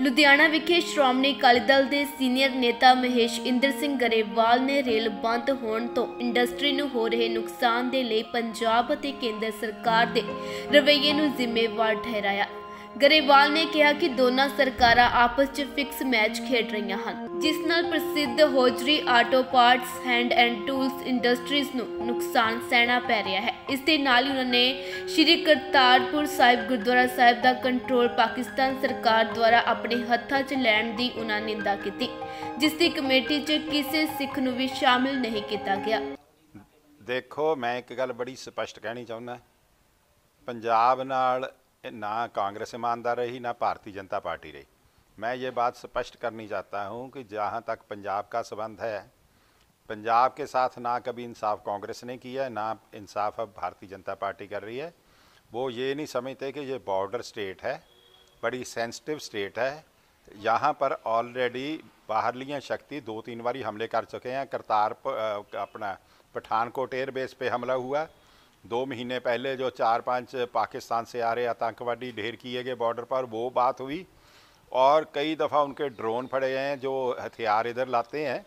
ਲੁਧਿਆਣਾ ਵਿਖੇ ਸ਼੍ਰੋਮਣੀ ਅਕਾਲੀ ਦਲ ਦੇ ਸੀਨੀਅਰ ਨੇਤਾ ਮਹੇਸ਼ ਇੰਦਰ ਸਿੰਘ ਗਰੇਵਾਲ ਨੇ ਰੇਲ ਬੰਦ ਹੋਣ ਤੋਂ ਇੰਡਸਟਰੀ ਨੂੰ ਹੋ ਰਹੇ ਨੁਕਸਾਨ ਦੇ ਲਈ ਪੰਜਾਬ ਅਤੇ ਕੇਂਦਰ ਸਰਕਾਰ ਦੇ ਰਵੱਈਏ ਨੂੰ ਜ਼ਿੰਮੇਵਾਰ ਠਹਿਰਾਇਆ ਗਰੇਵਾਲ ਨੇ ਕਿਹਾ ਕਿ ਦੋਨਾਂ ਸਰਕਾਰਾਂ ਆਪਸ ਵਿੱਚ ਫਿਕਸ ਮੈਚ ਖੇਡ ਰਹੀਆਂ ਹਨ ਜਿਸ ਨਾਲ ਪ੍ਰਸਿੱਧ hosiery auto parts hand and tools industries ਨੂੰ ਨੁਕਸਾਨ ਸਹਿਣਾ ਪੈ ਰਿਹਾ ਹੈ ਇਸ ਦੇ ਨਾਲ ਹੀ ਉਹਨਾਂ ਨੇ ਸ਼੍ਰੀ ਕਰਤਾਰਪੁਰ ਸਾਹਿਬ ਗੁਰਦੁਆਰਾ ਸਾਹਿਬ ਦਾ ਕੰਟਰੋਲ ਪਾਕਿਸਤਾਨ ਸਰਕਾਰ ਦੁਆਰਾ ਆਪਣੇ ਹੱਥਾਂ 'ਚ ਲੈਣ ਦੀ ਉਹਨਾਂ ਨਿੰਦਾ ਕੀਤੀ ਜਿਸ ਦੀ ਕਮੇਟੀ 'ਚ ਕਿਸੇ ਸਿੱਖ ਨੂੰ ਵੀ ਸ਼ਾਮਿਲ ਨਹੀਂ ਕੀਤਾ ਗਿਆ ਦੇਖੋ ਮੈਂ ਇੱਕ ਗੱਲ ਬੜੀ ਸਪਸ਼ਟ ਕਹਿਣੀ ਚਾਹੁੰਦਾ ਪੰਜਾਬ ਨਾਲ ना कांग्रेस ईमानदार रही ना भारतीय जनता पार्टी रही मैं ये बात स्पष्ट करनी चाहता हूँ कि जहाँ तक पंजाब का संबंध है पंजाब के साथ ना कभी इंसाफ कांग्रेस ने किया ना इंसाफ अब भारतीय जनता पार्टी कर रही है वो ये नहीं समझते कि ये बॉर्डर स्टेट है बड़ी सेंसिटिव स्टेट है यहाँ पर ऑलरेडी बाहरलियाँ शक्ति दो तीन बारी हमले कर चुके हैं करतार अपना पठानकोट एयरबेस पे हमला हुआ दो महीने पहले जो चार पांच पाकिस्तान से आ रहे आतंकवादी ढेर किए गए बॉर्डर पर वो बात हुई और कई दफ़ा उनके ड्रोन फड़े गए हैं जो हथियार इधर लाते हैं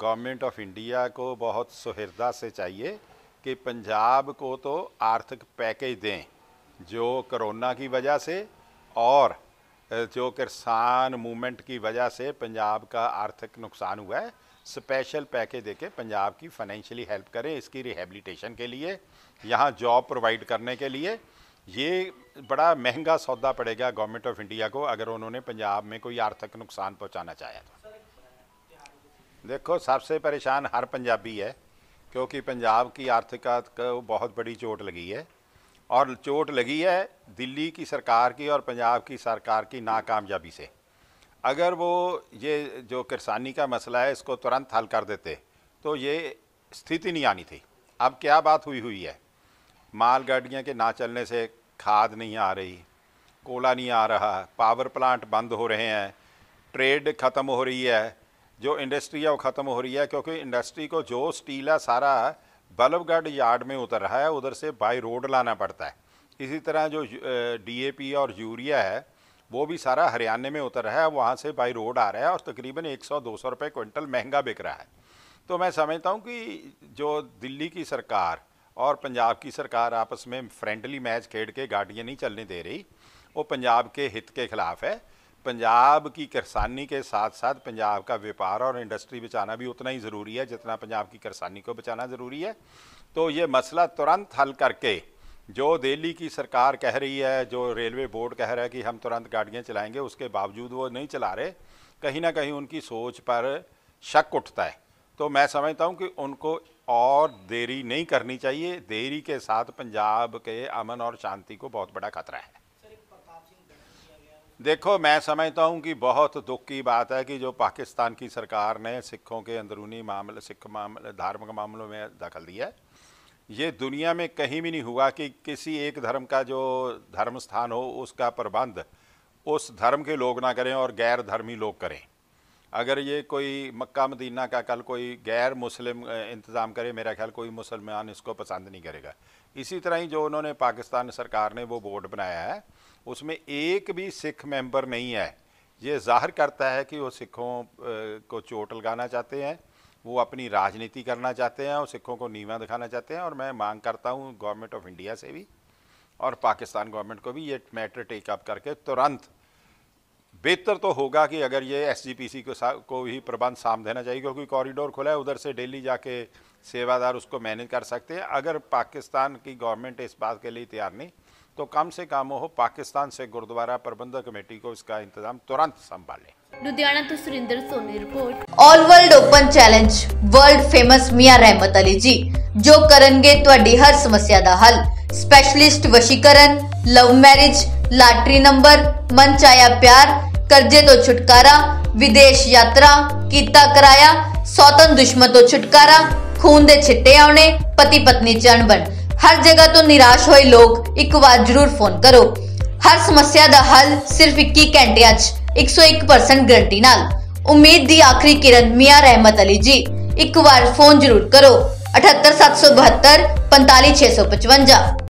गवर्नमेंट ऑफ इंडिया को बहुत सुहृदा से चाहिए कि पंजाब को तो आर्थिक पैकेज दें जो कोरोना की वजह से और जो किसान मूवमेंट की वजह से पंजाब का आर्थिक नुकसान हुआ है स्पेशल पैकेज देके पंजाब की फाइनेंशियली हेल्प करें इसकी रिहेबिलिटेशन के लिए यहाँ जॉब प्रोवाइड करने के लिए ये बड़ा महंगा सौदा पड़ेगा गवर्नमेंट ऑफ इंडिया को अगर उन्होंने पंजाब में कोई आर्थिक नुकसान पहुँचाना चाहे तो देखो सबसे परेशान हर पंजाबी है क्योंकि पंजाब की आर्थिकता को बहुत बड़ी चोट लगी है और चोट लगी है दिल्ली की सरकार की और पंजाब की सरकार की नाकामयाबी से अगर वो ये जो किसानी का मसला है इसको तुरंत हल कर देते तो ये स्थिति नहीं आनी थी अब क्या बात हुई हुई है माल गाड़ियाँ के ना चलने से खाद नहीं आ रही कोला नहीं आ रहा पावर प्लांट बंद हो रहे हैं ट्रेड ख़त्म हो रही है जो इंडस्ट्री है वो ख़त्म हो रही है क्योंकि इंडस्ट्री को जो स्टील है सारा बल्लभगढ़ यार्ड में उतर रहा है उधर से बाई रोड लाना पड़ता है इसी तरह जो डीएपी और यूरिया है वो भी सारा हरियाणा में उतर रहा है वहाँ से बाई रोड आ रहा है और तकरीबन 100-200 रुपए क्विंटल महंगा बिक रहा है तो मैं समझता हूँ कि जो दिल्ली की सरकार और पंजाब की सरकार आपस में फ्रेंडली मैच खेल के गाड़ियाँ नहीं चलने दे रही वो पंजाब के हित के खिलाफ है पंजाब की किसानी के साथ साथ पंजाब का व्यापार और इंडस्ट्री बचाना भी उतना ही ज़रूरी है जितना पंजाब की किसानी को बचाना ज़रूरी है तो ये मसला तुरंत हल करके जो दिल्ली की सरकार कह रही है जो रेलवे बोर्ड कह रहा है कि हम तुरंत गाड़ियाँ चलाएंगे उसके बावजूद वो नहीं चला रहे कहीं ना कहीं उनकी सोच पर शक उठता है तो मैं समझता हूँ कि उनको और देरी नहीं करनी चाहिए देरी के साथ पंजाब के अमन और शांति को बहुत बड़ा खतरा है देखो मैं समझता हूँ कि बहुत दुख की बात है कि जो पाकिस्तान की सरकार ने सिखों के अंदरूनी मामले सिख मामले धार्मिक मामलों में दखल दिया ये दुनिया में कहीं भी नहीं हुआ कि किसी एक धर्म का जो धर्म स्थान हो उसका प्रबंध उस धर्म के लोग ना करें और गैर धर्मी लोग करें अगर ये कोई मक्का मदीना का कल कोई गैर मुस्लिम इंतज़ाम करे मेरा ख्याल कोई मुसलमान इसको पसंद नहीं करेगा इसी तरह ही जो उन्होंने पाकिस्तान सरकार ने वो बोर्ड बनाया है उसमें एक भी सिख मेंबर नहीं है ये जाहिर करता है कि वो सिखों को चोट लगाना चाहते हैं वो अपनी राजनीति करना चाहते हैं और सिखों को नीवा दिखाना चाहते हैं और मैं मांग करता हूँ गवर्नमेंट ऑफ इंडिया से भी और पाकिस्तान गवर्नमेंट को भी ये मैटर टेकअप करके तुरंत बेहतर तो होगा कि अगर ये एस को को ही प्रबंध साम देना चाहिए क्योंकि कॉरिडोर खुला है उधर से दिल्ली जाके सेवादार उसको मैनेज कर सकते हैं अगर पाकिस्तान की गवर्नमेंट इस बात के लिए तैयार नहीं तो कम से कम हो पाकिस्तान से गुरुद्वारा प्रबंधक कमेटी को इसका इंतजाम तुरंत संभाले लुधियाना तो Surinder Soni report all world open challenge world famous Mian Rahmat Ali जी जो करेंगे ਤੁਹਾਡੀ ਹਰ ਸਮੱਸਿਆ ਦਾ ਹੱਲ ਸਪੈਸ਼ਲਿਸਟ ਵਸ਼ੀਕਰਨ ਲਵ ਮੈਰਿਜ ਲਾਟਰੀ ਨੰਬਰ ਮਨਚਾਇਆ ਪਿਆਰ ਕਰਜ਼ੇ ਤੋਂ ਛੁਟਕਾਰਾ ਵਿਦੇਸ਼ ਯਾਤਰਾ ਕੀਤਾ ਕਰਾਇਆ ਸੌਤਨ ਦੁਸ਼ਮਣ ਤੋਂ ਛੁਟਕਾਰਾ ਖੂਨ ਦੇ ਛਿੱਟੇ ਆਉਣੇ ਪਤੀ ਪਤਨੀ ਚਣਵਣ ਹਰ ਜਗ੍ਹਾ ਤੋਂ ਨਿਰਾਸ਼ ਹੋਏ ਲੋਕ ਇੱਕ ਵਾਰ ਜ਼ਰੂਰ ਫੋਨ ਕਰੋ ਹਰ ਸਮੱਸਿਆ ਦਾ ਹੱਲ ਸਿਰਫ 21 ਘੰਟਿਆਂ 'ਚ 101% ਗਰੰਟੀ ਨਾਲ ਉਮੀਦ ਦੀ ਆਖਰੀ ਕਿਰਨ ਮੀਆਂ ਰਹਿਮਤ ਅਲੀ ਜੀ ਇੱਕ ਵਾਰ ਫੋਨ ਜ਼ਰੂਰ ਕਰੋ 78772 45655